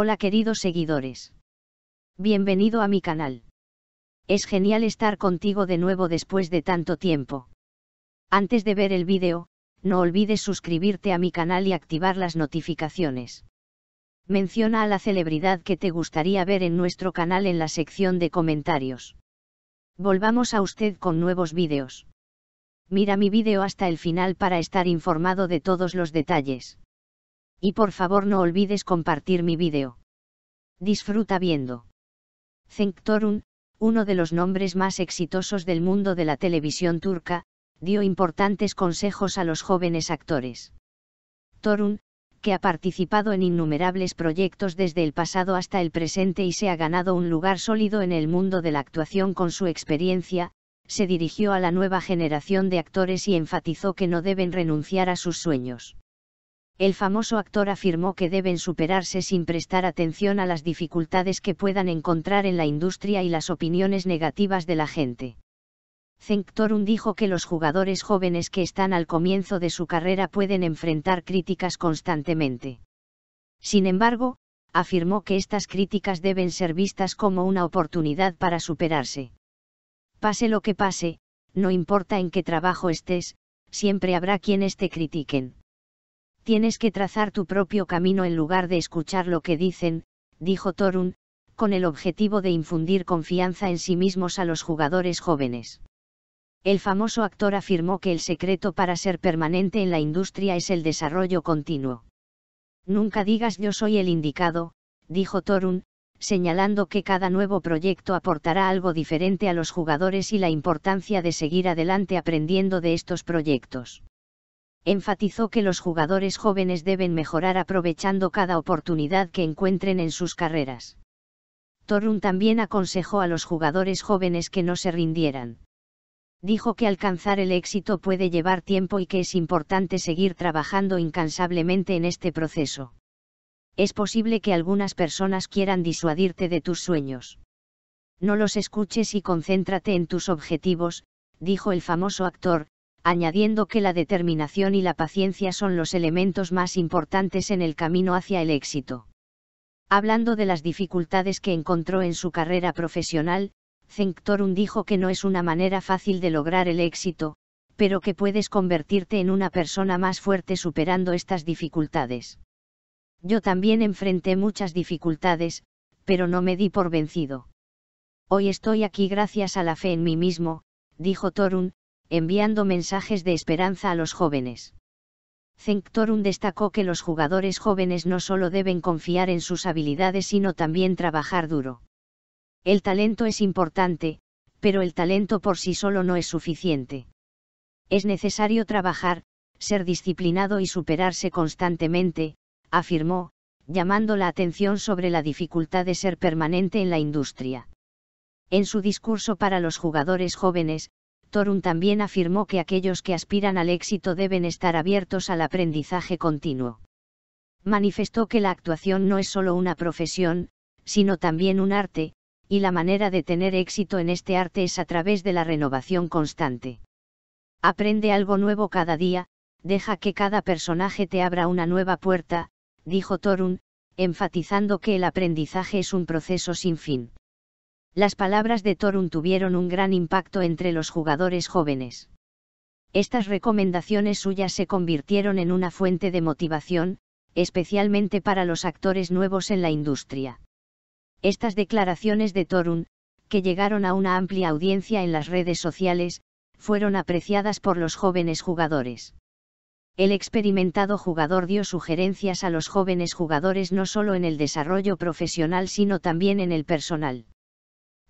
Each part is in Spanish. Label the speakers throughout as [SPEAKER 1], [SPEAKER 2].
[SPEAKER 1] Hola queridos seguidores. Bienvenido a mi canal. Es genial estar contigo de nuevo después de tanto tiempo. Antes de ver el vídeo, no olvides suscribirte a mi canal y activar las notificaciones. Menciona a la celebridad que te gustaría ver en nuestro canal en la sección de comentarios. Volvamos a usted con nuevos vídeos. Mira mi vídeo hasta el final para estar informado de todos los detalles. Y por favor no olvides compartir mi vídeo. Disfruta viendo. Torun, uno de los nombres más exitosos del mundo de la televisión turca, dio importantes consejos a los jóvenes actores. Torun, que ha participado en innumerables proyectos desde el pasado hasta el presente y se ha ganado un lugar sólido en el mundo de la actuación con su experiencia, se dirigió a la nueva generación de actores y enfatizó que no deben renunciar a sus sueños el famoso actor afirmó que deben superarse sin prestar atención a las dificultades que puedan encontrar en la industria y las opiniones negativas de la gente. Zenktorun dijo que los jugadores jóvenes que están al comienzo de su carrera pueden enfrentar críticas constantemente. Sin embargo, afirmó que estas críticas deben ser vistas como una oportunidad para superarse. Pase lo que pase, no importa en qué trabajo estés, siempre habrá quienes te critiquen. Tienes que trazar tu propio camino en lugar de escuchar lo que dicen, dijo Torun, con el objetivo de infundir confianza en sí mismos a los jugadores jóvenes. El famoso actor afirmó que el secreto para ser permanente en la industria es el desarrollo continuo. Nunca digas yo soy el indicado, dijo Torun, señalando que cada nuevo proyecto aportará algo diferente a los jugadores y la importancia de seguir adelante aprendiendo de estos proyectos enfatizó que los jugadores jóvenes deben mejorar aprovechando cada oportunidad que encuentren en sus carreras. Torun también aconsejó a los jugadores jóvenes que no se rindieran. Dijo que alcanzar el éxito puede llevar tiempo y que es importante seguir trabajando incansablemente en este proceso. Es posible que algunas personas quieran disuadirte de tus sueños. No los escuches y concéntrate en tus objetivos, dijo el famoso actor, añadiendo que la determinación y la paciencia son los elementos más importantes en el camino hacia el éxito. Hablando de las dificultades que encontró en su carrera profesional, Torun dijo que no es una manera fácil de lograr el éxito, pero que puedes convertirte en una persona más fuerte superando estas dificultades. Yo también enfrenté muchas dificultades, pero no me di por vencido. Hoy estoy aquí gracias a la fe en mí mismo, dijo Torun, enviando mensajes de esperanza a los jóvenes. Cenctorum destacó que los jugadores jóvenes no solo deben confiar en sus habilidades sino también trabajar duro. El talento es importante, pero el talento por sí solo no es suficiente. Es necesario trabajar, ser disciplinado y superarse constantemente, afirmó, llamando la atención sobre la dificultad de ser permanente en la industria. En su discurso para los jugadores jóvenes, Torun también afirmó que aquellos que aspiran al éxito deben estar abiertos al aprendizaje continuo. Manifestó que la actuación no es solo una profesión, sino también un arte, y la manera de tener éxito en este arte es a través de la renovación constante. Aprende algo nuevo cada día, deja que cada personaje te abra una nueva puerta, dijo Torun, enfatizando que el aprendizaje es un proceso sin fin. Las palabras de Torun tuvieron un gran impacto entre los jugadores jóvenes. Estas recomendaciones suyas se convirtieron en una fuente de motivación, especialmente para los actores nuevos en la industria. Estas declaraciones de Torun, que llegaron a una amplia audiencia en las redes sociales, fueron apreciadas por los jóvenes jugadores. El experimentado jugador dio sugerencias a los jóvenes jugadores no solo en el desarrollo profesional sino también en el personal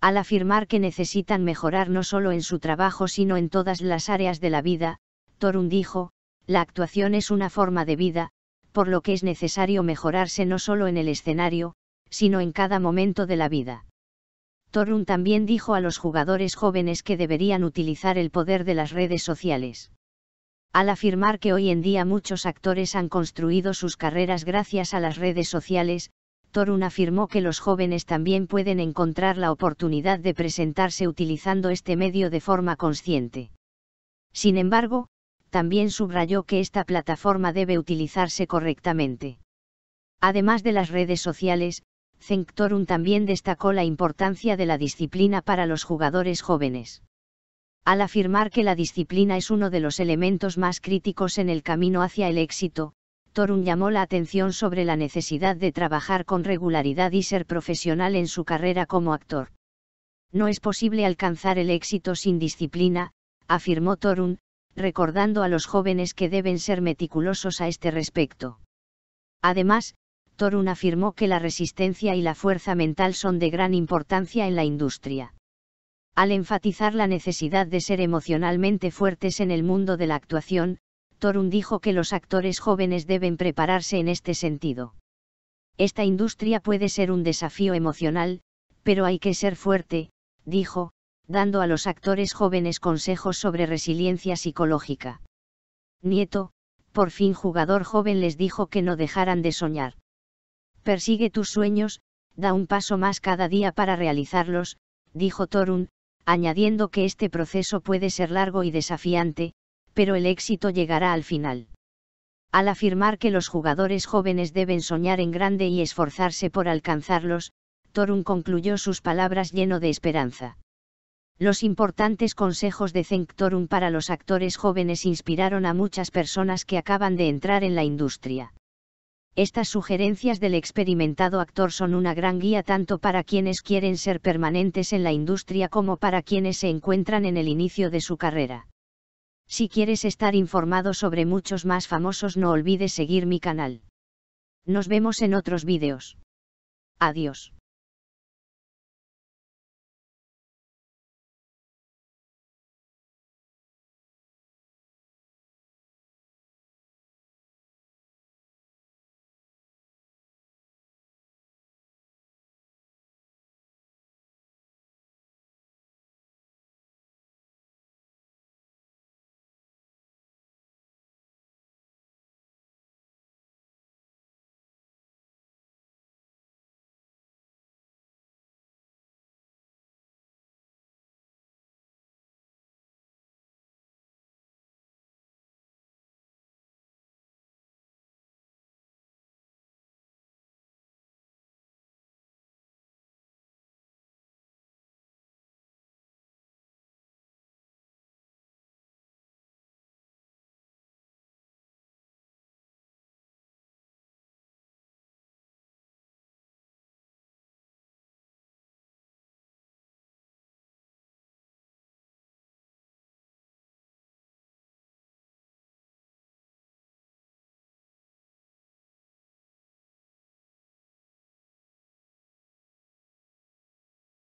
[SPEAKER 1] al afirmar que necesitan mejorar no solo en su trabajo sino en todas las áreas de la vida, Torun dijo, la actuación es una forma de vida, por lo que es necesario mejorarse no solo en el escenario, sino en cada momento de la vida. Torun también dijo a los jugadores jóvenes que deberían utilizar el poder de las redes sociales. Al afirmar que hoy en día muchos actores han construido sus carreras gracias a las redes sociales, Torun afirmó que los jóvenes también pueden encontrar la oportunidad de presentarse utilizando este medio de forma consciente. Sin embargo, también subrayó que esta plataforma debe utilizarse correctamente. Además de las redes sociales, Zengtorun también destacó la importancia de la disciplina para los jugadores jóvenes. Al afirmar que la disciplina es uno de los elementos más críticos en el camino hacia el éxito, Torun llamó la atención sobre la necesidad de trabajar con regularidad y ser profesional en su carrera como actor. No es posible alcanzar el éxito sin disciplina, afirmó Torun, recordando a los jóvenes que deben ser meticulosos a este respecto. Además, Torun afirmó que la resistencia y la fuerza mental son de gran importancia en la industria. Al enfatizar la necesidad de ser emocionalmente fuertes en el mundo de la actuación, Torun dijo que los actores jóvenes deben prepararse en este sentido. Esta industria puede ser un desafío emocional, pero hay que ser fuerte, dijo, dando a los actores jóvenes consejos sobre resiliencia psicológica. Nieto, por fin jugador joven les dijo que no dejaran de soñar. Persigue tus sueños, da un paso más cada día para realizarlos, dijo Torun, añadiendo que este proceso puede ser largo y desafiante, pero el éxito llegará al final. Al afirmar que los jugadores jóvenes deben soñar en grande y esforzarse por alcanzarlos, Torun concluyó sus palabras lleno de esperanza. Los importantes consejos de Zenk para los actores jóvenes inspiraron a muchas personas que acaban de entrar en la industria. Estas sugerencias del experimentado actor son una gran guía tanto para quienes quieren ser permanentes en la industria como para quienes se encuentran en el inicio de su carrera. Si quieres estar informado sobre muchos más famosos no olvides seguir mi canal. Nos vemos en otros vídeos. Adiós.